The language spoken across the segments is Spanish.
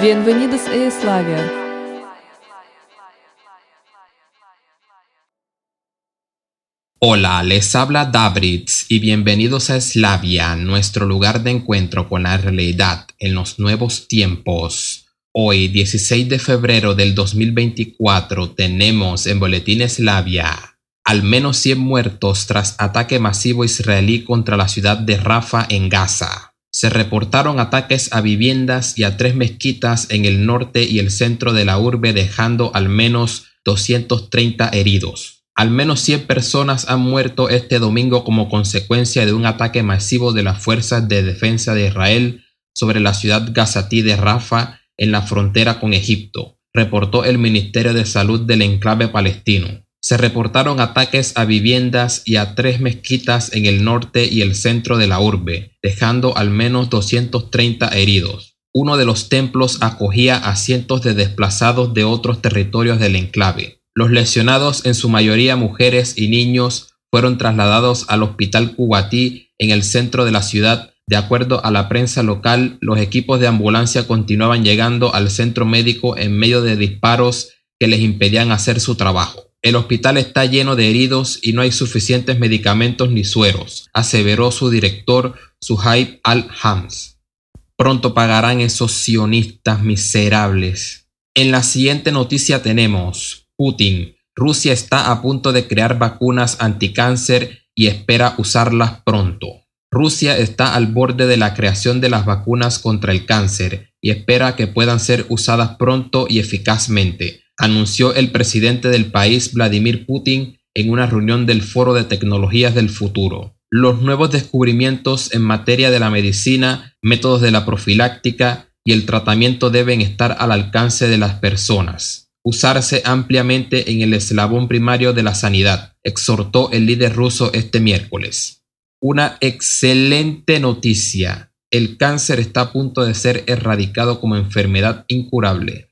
Bienvenidos a Eslavia. Hola, les habla Davritz y bienvenidos a Eslavia, nuestro lugar de encuentro con la realidad en los nuevos tiempos. Hoy, 16 de febrero del 2024, tenemos en Boletín Eslavia al menos 100 muertos tras ataque masivo israelí contra la ciudad de Rafa en Gaza se reportaron ataques a viviendas y a tres mezquitas en el norte y el centro de la urbe dejando al menos 230 heridos. Al menos 100 personas han muerto este domingo como consecuencia de un ataque masivo de las fuerzas de defensa de Israel sobre la ciudad gazatí de Rafa en la frontera con Egipto, reportó el Ministerio de Salud del enclave palestino se reportaron ataques a viviendas y a tres mezquitas en el norte y el centro de la urbe, dejando al menos 230 heridos. Uno de los templos acogía a cientos de desplazados de otros territorios del enclave. Los lesionados, en su mayoría mujeres y niños, fueron trasladados al hospital Cubatí en el centro de la ciudad. De acuerdo a la prensa local, los equipos de ambulancia continuaban llegando al centro médico en medio de disparos que les impedían hacer su trabajo. El hospital está lleno de heridos y no hay suficientes medicamentos ni sueros, aseveró su director Suhaib al-Hams. Pronto pagarán esos sionistas miserables. En la siguiente noticia tenemos Putin. Rusia está a punto de crear vacunas anticáncer y espera usarlas pronto. Rusia está al borde de la creación de las vacunas contra el cáncer y espera que puedan ser usadas pronto y eficazmente anunció el presidente del país, Vladimir Putin, en una reunión del Foro de Tecnologías del Futuro. Los nuevos descubrimientos en materia de la medicina, métodos de la profiláctica y el tratamiento deben estar al alcance de las personas, usarse ampliamente en el eslabón primario de la sanidad, exhortó el líder ruso este miércoles. Una excelente noticia. El cáncer está a punto de ser erradicado como enfermedad incurable.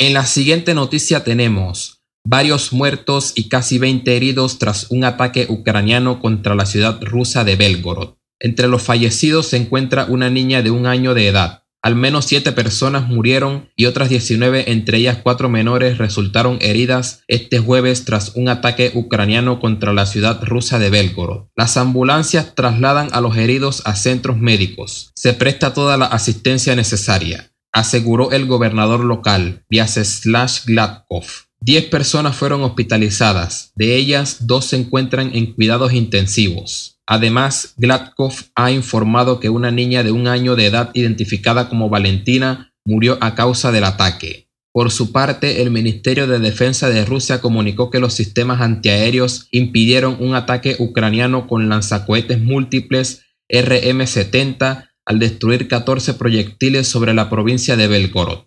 En la siguiente noticia tenemos varios muertos y casi 20 heridos tras un ataque ucraniano contra la ciudad rusa de Belgorod. Entre los fallecidos se encuentra una niña de un año de edad. Al menos siete personas murieron y otras 19, entre ellas cuatro menores, resultaron heridas este jueves tras un ataque ucraniano contra la ciudad rusa de Belgorod. Las ambulancias trasladan a los heridos a centros médicos. Se presta toda la asistencia necesaria aseguró el gobernador local, Vyacheslav Gladkov. Diez personas fueron hospitalizadas, de ellas dos se encuentran en cuidados intensivos. Además, Gladkov ha informado que una niña de un año de edad identificada como Valentina murió a causa del ataque. Por su parte, el Ministerio de Defensa de Rusia comunicó que los sistemas antiaéreos impidieron un ataque ucraniano con lanzacohetes múltiples RM-70 al destruir 14 proyectiles sobre la provincia de Belgorod.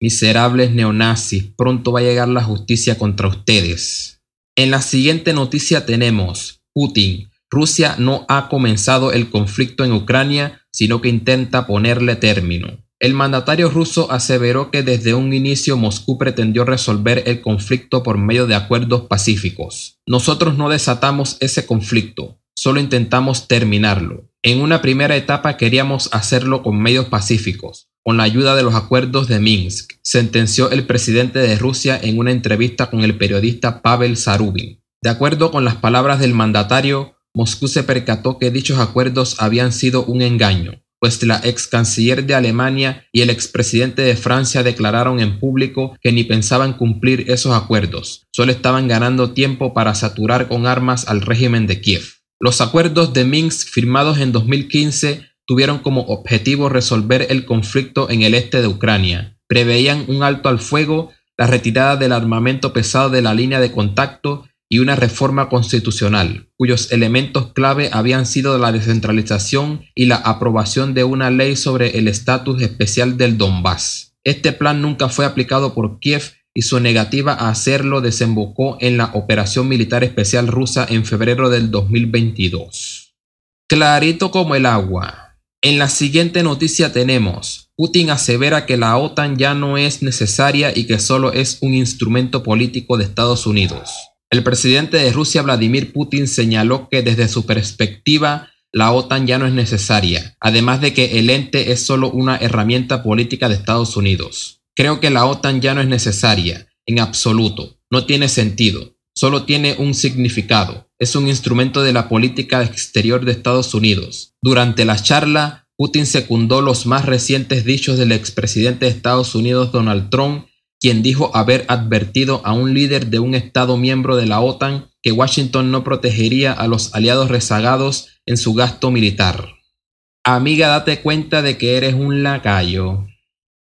Miserables neonazis, pronto va a llegar la justicia contra ustedes. En la siguiente noticia tenemos Putin. Rusia no ha comenzado el conflicto en Ucrania, sino que intenta ponerle término. El mandatario ruso aseveró que desde un inicio Moscú pretendió resolver el conflicto por medio de acuerdos pacíficos. Nosotros no desatamos ese conflicto solo intentamos terminarlo. En una primera etapa queríamos hacerlo con medios pacíficos, con la ayuda de los acuerdos de Minsk, sentenció el presidente de Rusia en una entrevista con el periodista Pavel Sarubin. De acuerdo con las palabras del mandatario, Moscú se percató que dichos acuerdos habían sido un engaño, pues la ex canciller de Alemania y el expresidente de Francia declararon en público que ni pensaban cumplir esos acuerdos, solo estaban ganando tiempo para saturar con armas al régimen de Kiev. Los acuerdos de Minsk firmados en 2015 tuvieron como objetivo resolver el conflicto en el este de Ucrania. Preveían un alto al fuego, la retirada del armamento pesado de la línea de contacto y una reforma constitucional, cuyos elementos clave habían sido la descentralización y la aprobación de una ley sobre el estatus especial del Donbass. Este plan nunca fue aplicado por Kiev y su negativa a hacerlo desembocó en la operación militar especial rusa en febrero del 2022. Clarito como el agua. En la siguiente noticia tenemos, Putin asevera que la OTAN ya no es necesaria y que solo es un instrumento político de Estados Unidos. El presidente de Rusia, Vladimir Putin, señaló que desde su perspectiva, la OTAN ya no es necesaria, además de que el ente es solo una herramienta política de Estados Unidos. Creo que la OTAN ya no es necesaria, en absoluto, no tiene sentido, solo tiene un significado, es un instrumento de la política exterior de Estados Unidos. Durante la charla, Putin secundó los más recientes dichos del expresidente de Estados Unidos Donald Trump, quien dijo haber advertido a un líder de un Estado miembro de la OTAN que Washington no protegería a los aliados rezagados en su gasto militar. Amiga, date cuenta de que eres un lacayo.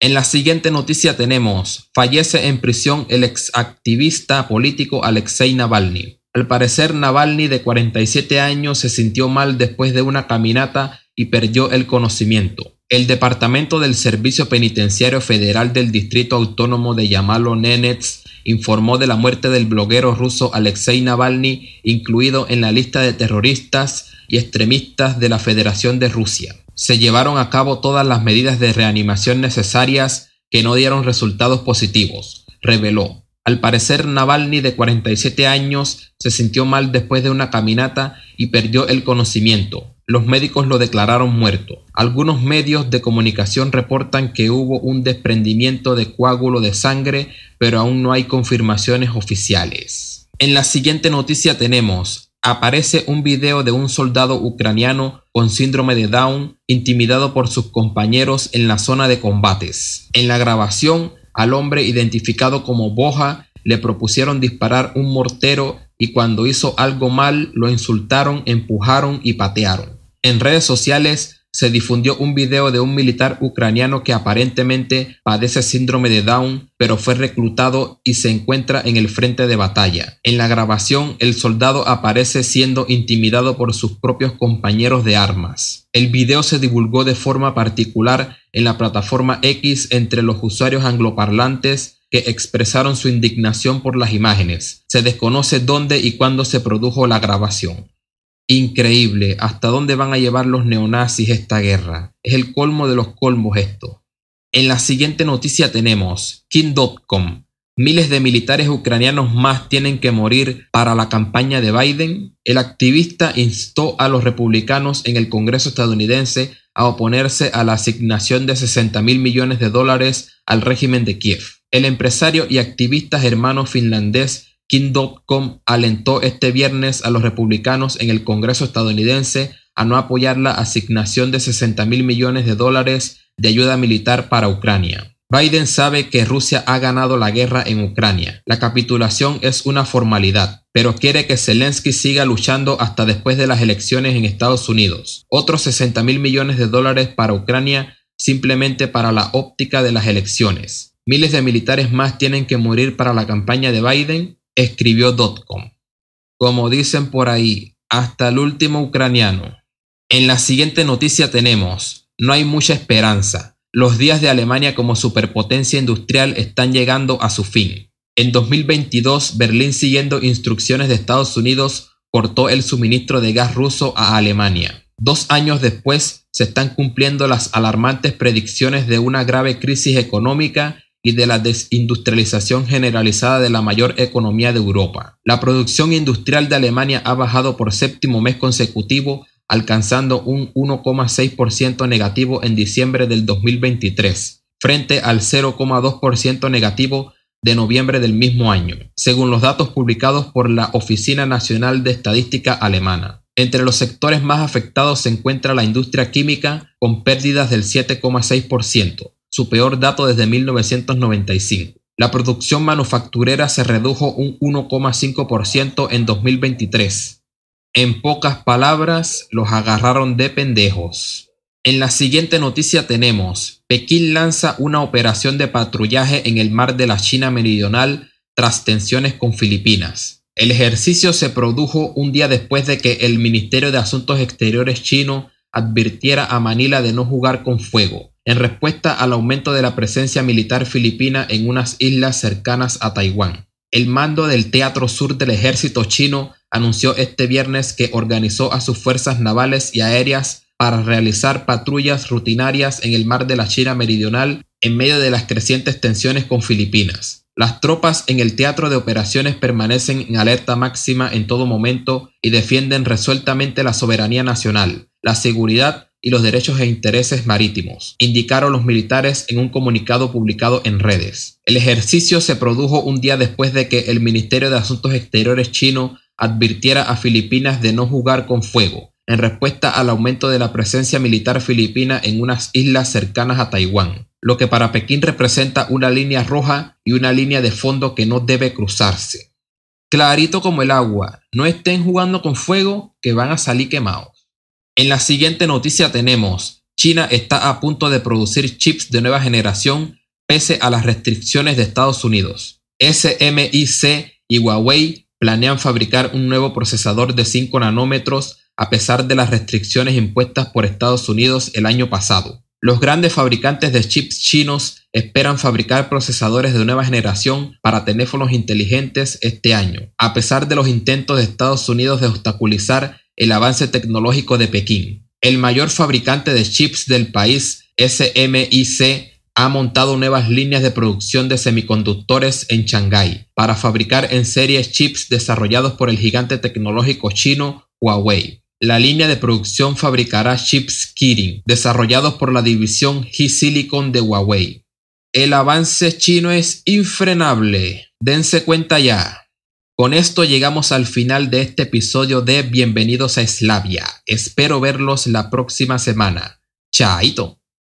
En la siguiente noticia tenemos, fallece en prisión el exactivista político Alexei Navalny. Al parecer, Navalny de 47 años se sintió mal después de una caminata y perdió el conocimiento. El Departamento del Servicio Penitenciario Federal del Distrito Autónomo de Yamalo Nenets informó de la muerte del bloguero ruso Alexei Navalny, incluido en la lista de terroristas y extremistas de la Federación de Rusia se llevaron a cabo todas las medidas de reanimación necesarias que no dieron resultados positivos, reveló. Al parecer, Navalny, de 47 años, se sintió mal después de una caminata y perdió el conocimiento. Los médicos lo declararon muerto. Algunos medios de comunicación reportan que hubo un desprendimiento de coágulo de sangre, pero aún no hay confirmaciones oficiales. En la siguiente noticia tenemos, aparece un video de un soldado ucraniano con síndrome de Down intimidado por sus compañeros en la zona de combates. En la grabación, al hombre identificado como Boja le propusieron disparar un mortero y cuando hizo algo mal lo insultaron, empujaron y patearon. En redes sociales, se difundió un video de un militar ucraniano que aparentemente padece síndrome de Down, pero fue reclutado y se encuentra en el frente de batalla. En la grabación, el soldado aparece siendo intimidado por sus propios compañeros de armas. El video se divulgó de forma particular en la plataforma X entre los usuarios angloparlantes que expresaron su indignación por las imágenes. Se desconoce dónde y cuándo se produjo la grabación. Increíble, ¿hasta dónde van a llevar los neonazis esta guerra? Es el colmo de los colmos esto. En la siguiente noticia tenemos King.com. Miles de militares ucranianos más tienen que morir para la campaña de Biden. El activista instó a los republicanos en el Congreso estadounidense a oponerse a la asignación de 60 mil millones de dólares al régimen de Kiev. El empresario y activista germano finlandés King.com alentó este viernes a los republicanos en el Congreso estadounidense a no apoyar la asignación de 60 mil millones de dólares de ayuda militar para Ucrania. Biden sabe que Rusia ha ganado la guerra en Ucrania. La capitulación es una formalidad, pero quiere que Zelensky siga luchando hasta después de las elecciones en Estados Unidos. Otros 60 mil millones de dólares para Ucrania simplemente para la óptica de las elecciones. Miles de militares más tienen que morir para la campaña de Biden escribió Dotcom. Como dicen por ahí, hasta el último ucraniano. En la siguiente noticia tenemos, no hay mucha esperanza. Los días de Alemania como superpotencia industrial están llegando a su fin. En 2022, Berlín, siguiendo instrucciones de Estados Unidos, cortó el suministro de gas ruso a Alemania. Dos años después, se están cumpliendo las alarmantes predicciones de una grave crisis económica y de la desindustrialización generalizada de la mayor economía de Europa. La producción industrial de Alemania ha bajado por séptimo mes consecutivo, alcanzando un 1,6% negativo en diciembre del 2023, frente al 0,2% negativo de noviembre del mismo año, según los datos publicados por la Oficina Nacional de Estadística Alemana. Entre los sectores más afectados se encuentra la industria química, con pérdidas del 7,6%, su peor dato desde 1995. La producción manufacturera se redujo un 1,5% en 2023. En pocas palabras, los agarraron de pendejos. En la siguiente noticia tenemos, Pekín lanza una operación de patrullaje en el mar de la China Meridional tras tensiones con Filipinas. El ejercicio se produjo un día después de que el Ministerio de Asuntos Exteriores chino advirtiera a Manila de no jugar con fuego en respuesta al aumento de la presencia militar filipina en unas islas cercanas a Taiwán. El mando del Teatro Sur del Ejército chino anunció este viernes que organizó a sus fuerzas navales y aéreas para realizar patrullas rutinarias en el mar de la China Meridional en medio de las crecientes tensiones con Filipinas. Las tropas en el teatro de operaciones permanecen en alerta máxima en todo momento y defienden resueltamente la soberanía nacional, la seguridad y los derechos e intereses marítimos, indicaron los militares en un comunicado publicado en redes. El ejercicio se produjo un día después de que el Ministerio de Asuntos Exteriores chino advirtiera a Filipinas de no jugar con fuego, en respuesta al aumento de la presencia militar filipina en unas islas cercanas a Taiwán, lo que para Pekín representa una línea roja y una línea de fondo que no debe cruzarse. Clarito como el agua, no estén jugando con fuego que van a salir quemados. En la siguiente noticia tenemos, China está a punto de producir chips de nueva generación pese a las restricciones de Estados Unidos. SMIC y Huawei planean fabricar un nuevo procesador de 5 nanómetros a pesar de las restricciones impuestas por Estados Unidos el año pasado. Los grandes fabricantes de chips chinos esperan fabricar procesadores de nueva generación para teléfonos inteligentes este año, a pesar de los intentos de Estados Unidos de obstaculizar el avance tecnológico de Pekín. El mayor fabricante de chips del país, SMIC, ha montado nuevas líneas de producción de semiconductores en Shanghái para fabricar en serie chips desarrollados por el gigante tecnológico chino Huawei. La línea de producción fabricará chips Kirin, desarrollados por la división G-Silicon de Huawei. El avance chino es infrenable. Dense cuenta ya. Con esto llegamos al final de este episodio de Bienvenidos a Eslavia. Espero verlos la próxima semana. Chaito.